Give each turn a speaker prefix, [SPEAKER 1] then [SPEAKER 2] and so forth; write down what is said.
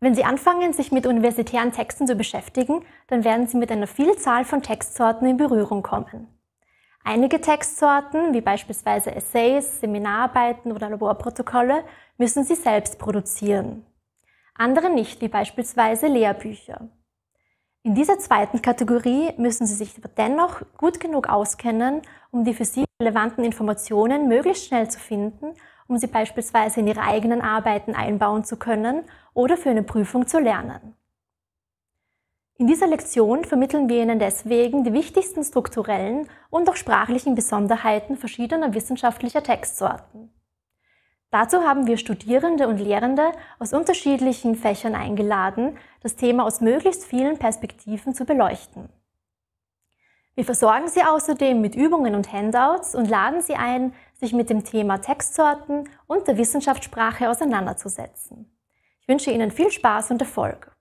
[SPEAKER 1] Wenn Sie anfangen, sich mit universitären Texten zu beschäftigen, dann werden Sie mit einer Vielzahl von Textsorten in Berührung kommen. Einige Textsorten, wie beispielsweise Essays, Seminararbeiten oder Laborprotokolle, müssen Sie selbst produzieren. Andere nicht, wie beispielsweise Lehrbücher. In dieser zweiten Kategorie müssen Sie sich aber dennoch gut genug auskennen, um die für Sie relevanten Informationen möglichst schnell zu finden um sie beispielsweise in ihre eigenen Arbeiten einbauen zu können oder für eine Prüfung zu lernen. In dieser Lektion vermitteln wir Ihnen deswegen die wichtigsten strukturellen und auch sprachlichen Besonderheiten verschiedener wissenschaftlicher Textsorten. Dazu haben wir Studierende und Lehrende aus unterschiedlichen Fächern eingeladen, das Thema aus möglichst vielen Perspektiven zu beleuchten. Wir versorgen Sie außerdem mit Übungen und Handouts und laden Sie ein, sich mit dem Thema Textsorten und der Wissenschaftssprache auseinanderzusetzen. Ich wünsche Ihnen viel Spaß und Erfolg.